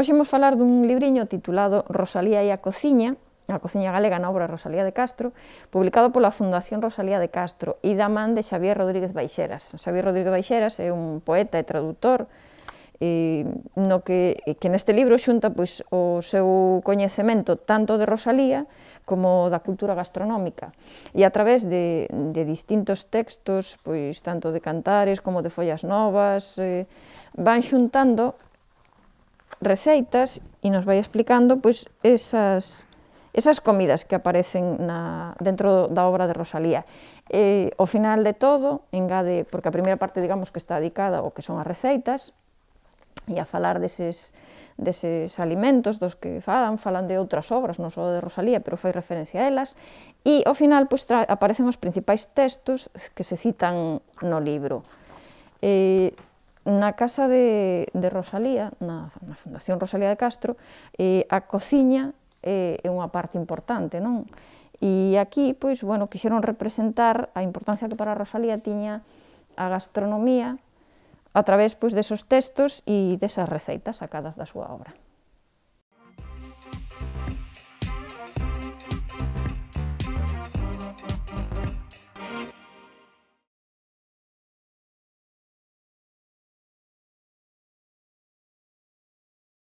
Hoxe imos falar dun libriño titulado Rosalía e a cociña, a cociña galega na obra Rosalía de Castro, publicado pola Fundación Rosalía de Castro e da man de Xavier Rodríguez Baixeras. Xavier Rodríguez Baixeras é un poeta e traductor e, no que, que neste libro xunta pois, o seu coñecemento tanto de Rosalía como da cultura gastronómica e a través de, de distintos textos, pois tanto de cantares como de follas novas, eh, van xuntando receitas e nos vai explicando pois, esas, esas comidas que aparecen na, dentro da obra de Rosalía. E, ao final de todo, engade, porque a primeira parte, digamos, que está dedicada ao que son as receitas, e a falar deses, deses alimentos dos que falan, falan de outras obras, non só de Rosalía, pero fai referencia a elas, e ao final pois, aparecen os principais textos que se citan no libro. E, na casa de, de Rosalía, na, na Fundación Rosalía de Castro, eh, a cociña eh, é unha parte importante, non? E aquí, pois, bueno, quixeron representar a importancia que para Rosalía tiña a gastronomía a través pois, desos textos e desas receitas sacadas da súa obra.